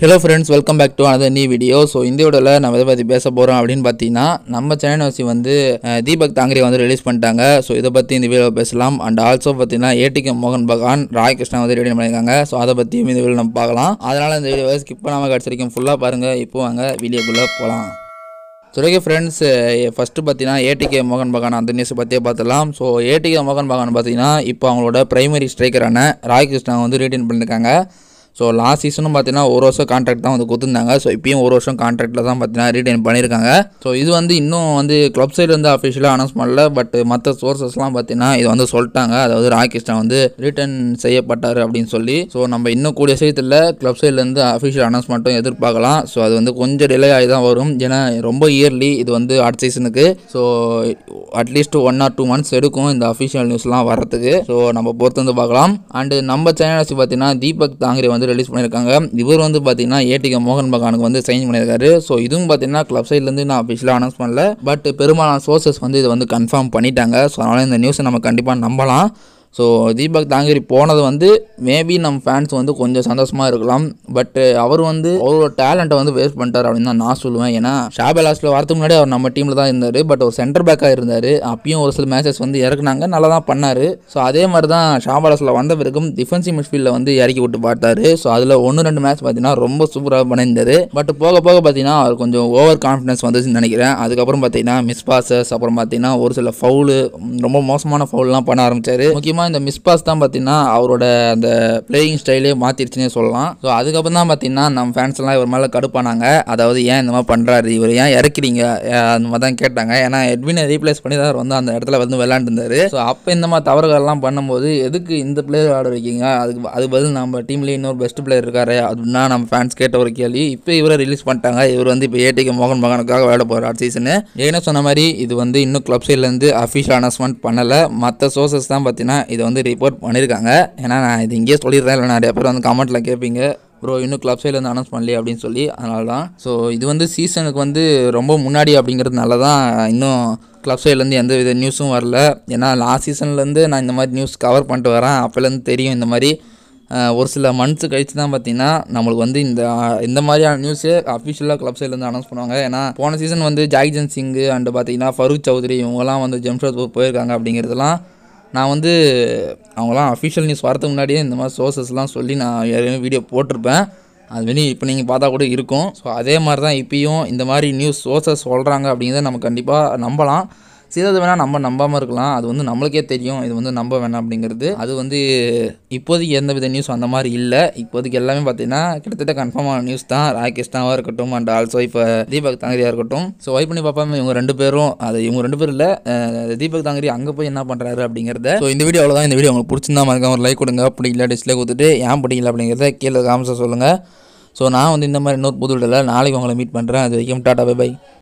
hello friends welcome back to another new video so இந்த நம்ம எதை பற்றி பேச போகிறோம் அப்படின்னு பார்த்தீங்கன்னா நம்ம வசி வந்து தீபக் தாங்கரே வந்து ரிலீஸ் பண்ணிட்டாங்க ஸோ இதை பற்றி இந்த வீடியோ பேசலாம் அண்ட் ஆல்சோ பார்த்தீங்கன்னா ஏடிகே மோகன் பகான் ராய் கிருஷ்ணா வந்து ரெடி பண்ணியிருக்காங்க ஸோ அதை பற்றியும் இந்த வீடியோ நம்ம பார்க்கலாம் அதனால் இந்த வீடியோவை ஸ்கிப் பண்ணாமல் கிடச்சிருக்கோம் ஃபுல்லாக பாருங்கள் இப்போ வாங்க வீடியோக்குள்ளே போகலாம் சுரேகே ஃப்ரெண்ட்ஸ் ஃபஸ்ட்டு பார்த்தீங்கன்னா ஏடிகே மோகன் பகான் அந்த நியூஸை பற்றியே பார்த்துலாம் ஸோ ஏடிகே மோகன் பகான் பார்த்தீங்கன்னா இப்போ அவங்களோட பிரைமரி ஸ்ட்ரைக்கரான ராய் கிருஷ்ணா வந்து ரீட்டைன் பண்ணியிருக்காங்க ஸோ லாஸ்ட் சீசனும் பார்த்தீங்கன்னா ஒரு வருஷம் கான்ட்ராக்ட் தான் வந்து கொடுத்துருந்தாங்க ஸோ இப்பயும் ஒரு வருஷம் கான்ட்ராக்டில் தான் பார்த்தீங்கன்னா ரீடைன் பண்ணியிருக்காங்க ஸோ இது வந்து இன்னும் வந்து க்ளப் சைடு வந்து அஃபிஷியலாக அனௌன்ஸ் பண்ணல பட் மற்ற சோர்சஸ்லாம் பார்த்தீங்கன்னா இது வந்து சொல்லிட்டாங்க அதாவது ராகிஷ்டா வந்து ரிட்டர்ன் செய்யப்பட்டார் அப்படின்னு சொல்லி ஸோ நம்ம இன்னும் கூடிய சீத்தில் க்ளப் சைட்லேருந்து அஃபிஷியல் அனௌன்ஸ்மெண்ட்டும் எதிர்பார்க்கலாம் ஸோ அது வந்து கொஞ்சம் டிலே ஆகி தான் வரும் ஏன்னா ரொம்ப இயர்லி இது வந்து அடுத்த சீசனுக்கு so at least one or two months எடுக்கும் இந்த அஃபிஷியல் நியூஸ்லாம் வரத்துக்கு ஸோ நம்ம பொறுத்து வந்து பார்க்கலாம் அண்டு நம்ம சேனல்ஸ் பார்த்தீங்கன்னா தீபக் தாங்கிரி வந்து வந்து ரிலீஸ் பண்ணியிருக்காங்க இவர் வந்து பார்த்தீங்கன்னா ஏடிகே மோகன் பகானுக்கு வந்து சைன் பண்ணியிருக்காரு ஸோ இதுவும் பார்த்தீங்கன்னா கிளப் சைட்லேருந்து நான் அஃபிஷியலாக அனௌன்ஸ் பண்ணல பட் பெரும்பாலான சோர்சஸ் வந்து இதை வந்து கன்ஃபார்ம் பண்ணிட்டாங்க ஸோ அதனால் இந்த நியூஸை நம்ம கண்டிப்பாக நம்பலாம் ஸோ தீபக் தாங்கிரி போனது வந்து மேபி நம்ம ஃபேன்ஸ் வந்து கொஞ்சம் சந்தோஷமாக இருக்கலாம் பட் அவர் வந்து அவரோட டேலண்ட்டை வந்து வேஸ்ட் பண்ணிட்டார் அப்படின்னு தான் நான் சொல்லுவேன் ஏன்னா லாஸ்ட்டில் வரதுக்கு முன்னாடி அவர் நம்ம டீமில் தான் இருந்தார் பட் ஒரு சென்டர் பேக்காக இருந்தார் அப்பயும் ஒரு சில மேட்சஸ் வந்து இறக்குனாங்க நல்லா தான் பண்ணார் ஸோ அதே மாதிரி தான் ஷாபேலாஸில் வந்த பிறகும் டிஃபென்சிவ் மிட்ஃபீல்டில் வந்து இறக்கி விட்டு பார்த்தாரு ஸோ அதில் ஒன்று ரெண்டு மேட்ச் பார்த்தீங்கன்னா ரொம்ப சூப்பராக பண்ணியிருந்தார் பட் போக போக பார்த்தீங்கன்னா அவர் கொஞ்சம் ஓவர் கான்ஃபிடன்ஸ் வந்துச்சுன்னு நினைக்கிறேன் அதுக்கப்புறம் பார்த்தீங்கன்னா மிஸ் பாசஸ் அப்புறம் பார்த்தீங்கன்னா ஒரு சில ஃபவுலு ரொம்ப மோசமான ஃபவுல்லாம் பண்ண ஆரம்பித்தார் முக்கியமாக அதுக்கப்புறம் இந்த மிஸ் பாஸ் தான் பார்த்தீங்கன்னா அவரோட அந்த பிளேயிங் ஸ்டைலே மாற்றிருச்சுன்னே சொல்லலாம் ஸோ அதுக்கப்புறம் தான் பார்த்தீங்கன்னா நம்ம ஃபேன்ஸ்லாம் இவர் மேலே கடுப்பானாங்க அதாவது ஏன் இந்த மாதிரி பண்ணுறாரு இவர் ஏன் இறக்கிறீங்க அந்த மாதிரி தான் கேட்டாங்க ஏன்னா எட்வினை ரீப்ளேஸ் பண்ணி தான் வந்து அந்த இடத்துல வந்து விளாண்டுருந்தார் ஸோ அப்போ இந்த மாதிரி தவறுகள்லாம் பண்ணும்போது எதுக்கு இந்த பிளேயர் ஆட வைக்கீங்க அதுக்கு அது பதில் நம்ம டீம்லேயே இன்னொரு பெஸ்ட் பிளேயர் இருக்காரு அப்படின்னா நம்ம ஃபேன்ஸ் கேட்ட ஒரு கேள்வி இப்போ இவரை ரிலீஸ் பண்ணிட்டாங்க இவர் வந்து இப்போ ஏடிக்கு மோகன் மகனுக்காக விளையாட போகிறார் சீசனு ஏன்னா சொன்ன மாதிரி இது வந்து இன்னும் கிளப் சைட்லேருந்து அஃபீஷியல் அனௌன்ஸ்மெண்ட் பண்ணலை மற்ற சோர்சஸ் தான் பார்த்தீங்கன்னா இதை வந்து ரிப்போர்ட் பண்ணியிருக்காங்க ஏன்னா நான் இது இங்கேயே சொல்லிடுறேன் இல்லை நிறைய பேர் வந்து கமெண்ட்டில் கேட்பீங்க ப்ரோ இன்னும் கிளப் சைடில் வந்து அனௌன்ஸ் பண்ணலையே அப்படின்னு சொல்லி அதனால தான் ஸோ இது வந்து சீசனுக்கு வந்து ரொம்ப முன்னாடி அப்படிங்கிறதுனால தான் இன்னும் கிளப் சைட்லேருந்து எந்த வித நியூஸும் வரல ஏன்னா லாஸ்ட் சீசன்லேருந்து நான் இந்த மாதிரி நியூஸ் கவர் பண்ணிட்டு வரேன் அப்போலேருந்து தெரியும் இந்த மாதிரி ஒரு சில மந்த்ஸ் கழித்து தான் பார்த்தீங்கன்னா நம்மளுக்கு வந்து இந்த இந்த மாதிரியான நியூஸு அஃபிஷியலாக கிளப் சைட்லேருந்து அனௌன்ஸ் பண்ணுவாங்க ஏன்னா போன சீசன் வந்து ஜாக்ஜன் சிங்கு அண்டு பார்த்தீங்கன்னா ஃபருக் சௌத்ரி இவங்கெல்லாம் வந்து ஜம்ஷத்பூர் போயிருக்காங்க அப்படிங்கிறதுலாம் நான் வந்து அவங்களாம் அஃபிஷியல் நியூஸ் வரதுக்கு முன்னாடியே இந்த மாதிரி சோர்ஸஸ்லாம் சொல்லி நான் ஏற்கனவே வீடியோ போட்டிருப்பேன் அது வெளியே இப்போ நீங்கள் பார்த்தா கூட இருக்கும் ஸோ அதே மாதிரி தான் இப்பயும் இந்த மாதிரி நியூஸ் சோர்ஸஸ் சொல்கிறாங்க அப்படிங்கிறத நம்ம கண்டிப்பாக நம்பலாம் சிலது வேணால் நம்ம நம்பாமல் இருக்கலாம் அது வந்து நம்மளுக்கே தெரியும் இது வந்து நம்ப வேணாம் அப்படிங்கிறது அது வந்து இப்போதைக்கு எந்த வித நியூஸ் அந்த மாதிரி இல்லை இப்போதைக்கு எல்லாமே பார்த்தீங்கன்னா கிட்டத்தட்ட கன்ஃபார்மான நியூஸ் தான் ராகேஷ் தான் இருக்கட்டும் அண்ட் ஆல்சோ இப்போ தீபக் தாங்கரியாக இருக்கட்டும் ஸோ வைப் பண்ணி பார்ப்பாம இவங்க ரெண்டு பேரும் அது இவங்க ரெண்டு பேரும் இல்லை தீபக் தாங்கரி அங்கே போய் என்ன பண்ணுறாரு அப்படிங்கிறத ஸோ இந்த வீடியோ அவ்வளோதான் இந்த வீடியோ உங்களுக்கு பிடிச்சிருந்தா மாதிரி ஒரு லைக் கொடுங்க பிடிக்கல டிஸ்லே கொடுத்துட்டு ஏன் பிடிக்கல அப்படிங்கிறத கீழே காமிச்ச சொல்லுங்கள் ஸோ நான் வந்து இந்த மாதிரி இன்னொரு புது நாளைக்கு உங்களை மீட் பண்ணுறேன் அது வரைக்கும் டாட்டா பை பை